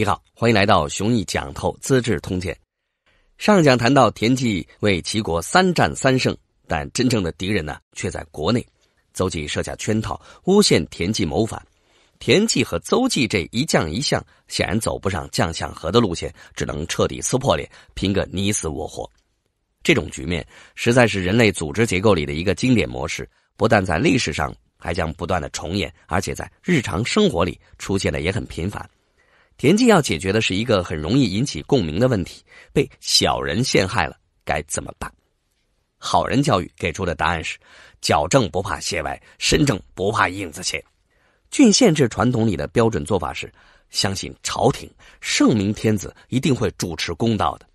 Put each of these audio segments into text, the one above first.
你好，欢迎来到《雄毅讲透资治通鉴》。上讲谈到田忌为齐国三战三胜，但真正的敌人呢，却在国内。邹忌设下圈套，诬陷田忌谋反。田忌和邹忌这一将一相，显然走不上将相和的路线，只能彻底撕破脸，拼个你死我活。这种局面，实在是人类组织结构里的一个经典模式。不但在历史上还将不断的重演，而且在日常生活里出现的也很频繁。田忌要解决的是一个很容易引起共鸣的问题：被小人陷害了该怎么办？好人教育给出的答案是：矫正不怕邪歪，身正不怕影子斜。郡县制传统里的标准做法是：相信朝廷圣明天子一定会主持公道的。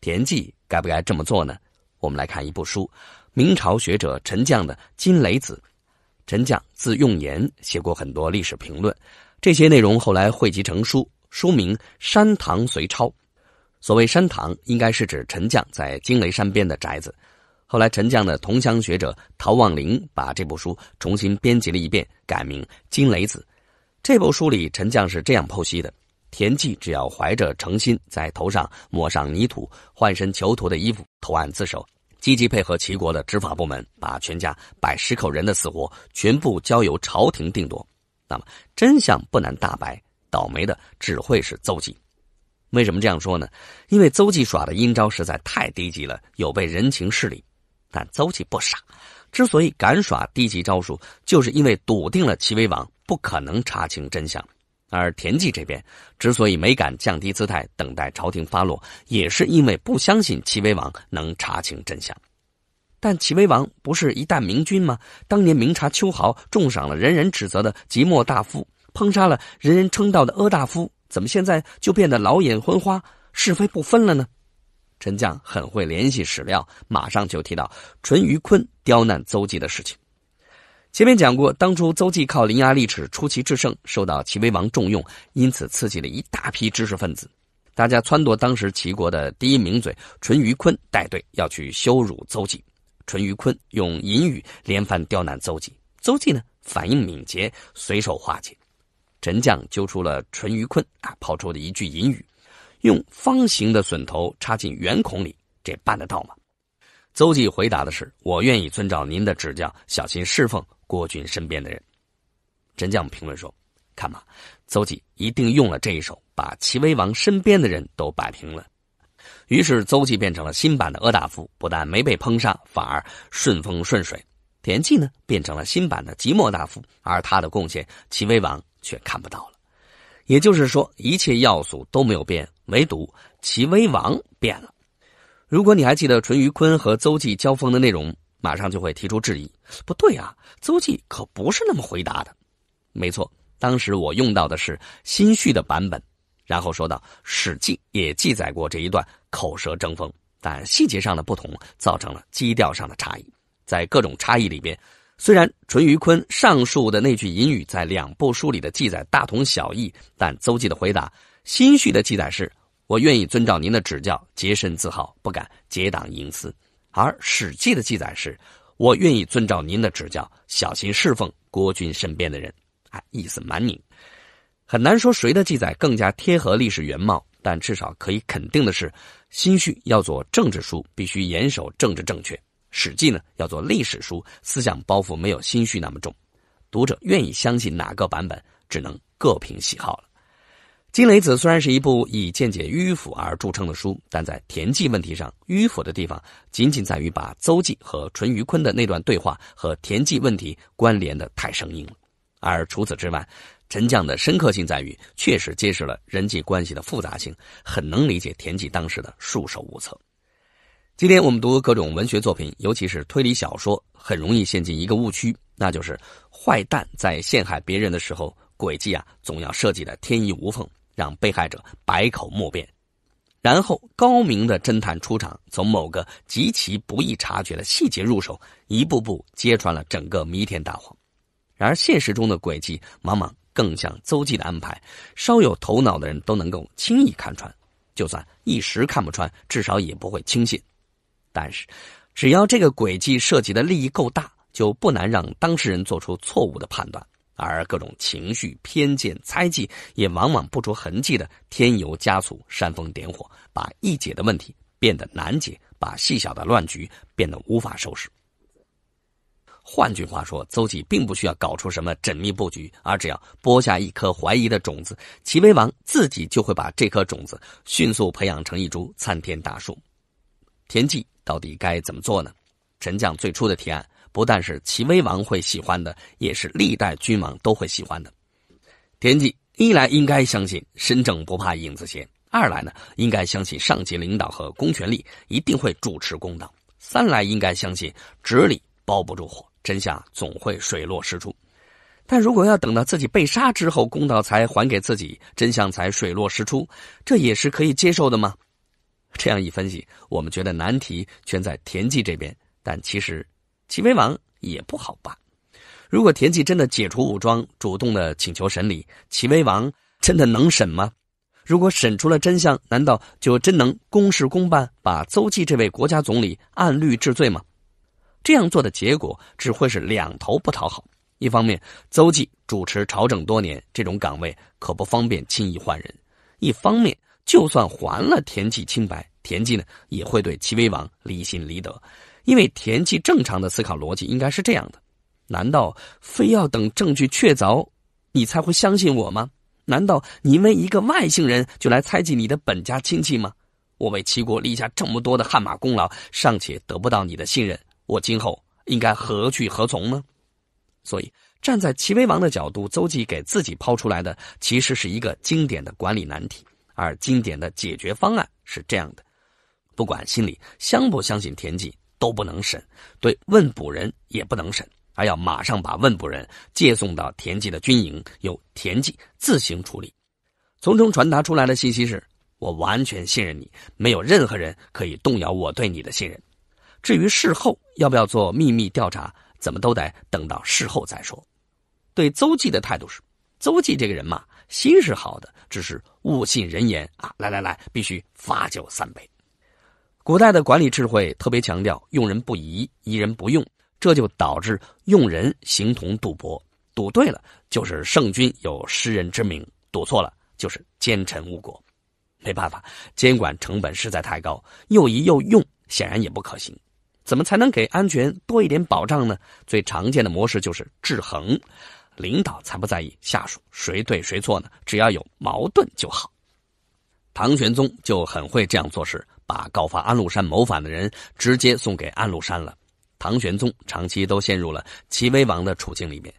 田忌该不该这么做呢？我们来看一部书：明朝学者陈绛的《金雷子》。陈绛字用言，写过很多历史评论，这些内容后来汇集成书。书名《山堂随钞》，所谓山堂，应该是指陈将在惊雷山边的宅子。后来，陈将的同乡学者陶望龄把这部书重新编辑了一遍，改名《惊雷子》。这部书里，陈将是这样剖析的：田忌只要怀着诚心，在头上抹上泥土，换身囚徒的衣服，投案自首，积极配合齐国的执法部门，把全家百十口人的死活全部交由朝廷定夺，那么真相不难大白。倒霉的只会是邹忌。为什么这样说呢？因为邹忌耍的阴招实在太低级了，有悖人情世理。但邹忌不傻，之所以敢耍低级招数，就是因为笃定了齐威王不可能查清真相。而田忌这边之所以没敢降低姿态等待朝廷发落，也是因为不相信齐威王能查清真相。但齐威王不是一代明君吗？当年明察秋毫，重赏了人人指责的即墨大夫。烹杀了人人称道的阿大夫，怎么现在就变得老眼昏花、是非不分了呢？陈将很会联系史料，马上就提到淳于髡刁难邹忌的事情。前面讲过，当初邹忌靠伶牙俐齿出奇制胜，受到齐威王重用，因此刺激了一大批知识分子。大家撺掇当时齐国的第一名嘴淳于髡带队要去羞辱邹忌。淳于髡用淫语连番刁难邹忌，邹忌呢反应敏捷，随手化解。陈将揪出了淳于髡啊抛出的一句隐语，用方形的榫头插进圆孔里，这办得到吗？邹忌回答的是：“我愿意遵照您的指教，小心侍奉国君身边的人。”陈将评论说：“看吧，邹忌一定用了这一手，把齐威王身边的人都摆平了。”于是邹忌变成了新版的阿大夫，不但没被烹杀，反而顺风顺水。田忌呢，变成了新版的即墨大夫，而他的贡献，齐威王。却看不到了，也就是说，一切要素都没有变，唯独齐威王变了。如果你还记得淳于髡和邹忌交锋的内容，马上就会提出质疑：不对啊，邹忌可不是那么回答的。没错，当时我用到的是新序的版本，然后说到《史记》也记载过这一段口舌争锋，但细节上的不同造成了基调上的差异。在各种差异里边。虽然淳于髡上述的那句引语在两部书里的记载大同小异，但邹忌的回答，《新序》的记载是“我愿意遵照您的指教，洁身自好，不敢结党营私”，而《史记》的记载是“我愿意遵照您的指教，小心侍奉国君身边的人”。哎，意思蛮拧，很难说谁的记载更加贴合历史原貌。但至少可以肯定的是，《新序》要做政治书，必须严守政治正确。《史记》呢要做历史书，思想包袱没有《心绪》那么重，读者愿意相信哪个版本，只能各凭喜好了。《金雷子》虽然是一部以见解迂腐而著称的书，但在田忌问题上迂腐的地方，仅仅在于把邹忌和淳于髡的那段对话和田忌问题关联的太生硬了。而除此之外，陈将的深刻性在于，确实揭示了人际关系的复杂性，很能理解田忌当时的束手无策。今天我们读各种文学作品，尤其是推理小说，很容易陷进一个误区，那就是坏蛋在陷害别人的时候，诡计啊，总要设计的天衣无缝，让被害者百口莫辩。然后高明的侦探出场，从某个极其不易察觉的细节入手，一步步揭穿了整个弥天大谎。然而现实中的诡计，往往更像邹忌的安排，稍有头脑的人都能够轻易看穿，就算一时看不穿，至少也不会轻信。但是，只要这个轨迹涉及的利益够大，就不难让当事人做出错误的判断。而各种情绪、偏见、猜忌，也往往不着痕迹的添油加醋、煽风点火，把易解的问题变得难解，把细小的乱局变得无法收拾。换句话说，邹忌并不需要搞出什么缜密布局，而只要播下一颗怀疑的种子，齐威王自己就会把这颗种子迅速培养成一株参天大树。田忌。到底该怎么做呢？陈将最初的提案不但是齐威王会喜欢的，也是历代君王都会喜欢的。田忌一来应该相信身正不怕影子斜，二来呢应该相信上级领导和公权力一定会主持公道，三来应该相信纸里包不住火，真相总会水落石出。但如果要等到自己被杀之后，公道才还给自己，真相才水落石出，这也是可以接受的吗？这样一分析，我们觉得难题全在田忌这边。但其实齐威王也不好办。如果田忌真的解除武装，主动的请求审理，齐威王真的能审吗？如果审出了真相，难道就真能公事公办，把邹忌这位国家总理按律治罪吗？这样做的结果只会是两头不讨好。一方面，邹忌主持朝政多年，这种岗位可不方便轻易换人；一方面，就算还了田忌清白，田忌呢也会对齐威王离心离德，因为田忌正常的思考逻辑应该是这样的：难道非要等证据确凿，你才会相信我吗？难道因为一个外姓人就来猜忌你的本家亲戚吗？我为齐国立下这么多的汗马功劳，尚且得不到你的信任，我今后应该何去何从呢？所以，站在齐威王的角度，邹忌给自己抛出来的其实是一个经典的管理难题，而经典的解决方案是这样的。不管心里相不相信田忌都不能审，对问捕人也不能审，还要马上把问捕人借送到田忌的军营，由田忌自行处理。从中传达出来的信息是：我完全信任你，没有任何人可以动摇我对你的信任。至于事后要不要做秘密调查，怎么都得等到事后再说。对邹忌的态度是：邹忌这个人嘛，心是好的，只是误信人言啊。来来来，必须罚酒三杯。古代的管理智慧特别强调用人不疑，疑人不用，这就导致用人形同赌博。赌对了就是圣君有失人之名，赌错了就是奸臣误国。没办法，监管成本实在太高，又疑又用显然也不可行。怎么才能给安全多一点保障呢？最常见的模式就是制衡，领导才不在意下属谁对谁错呢，只要有矛盾就好。唐玄宗就很会这样做事。把告发安禄山谋反的人直接送给安禄山了。唐玄宗长期都陷入了齐威王的处境里面。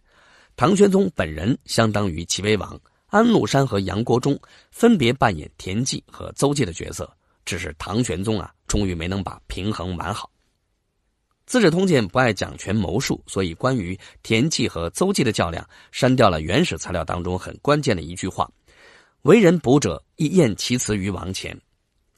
唐玄宗本人相当于齐威王，安禄山和杨国忠分别扮演田忌和邹忌的角色。只是唐玄宗啊，终于没能把平衡完好。《资治通鉴》不爱讲权谋术，所以关于田忌和邹忌的较量，删掉了原始材料当中很关键的一句话：“为人卜者亦验其辞于王前。”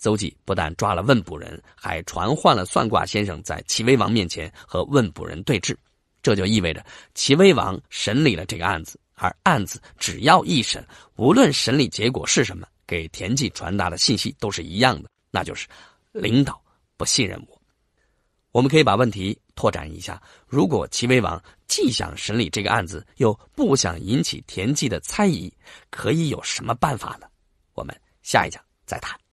邹忌不但抓了问卜人，还传唤了算卦先生，在齐威王面前和问卜人对质。这就意味着齐威王审理了这个案子，而案子只要一审，无论审理结果是什么，给田忌传达的信息都是一样的，那就是领导不信任我。我们可以把问题拓展一下：如果齐威王既想审理这个案子，又不想引起田忌的猜疑，可以有什么办法呢？我们下一讲再谈。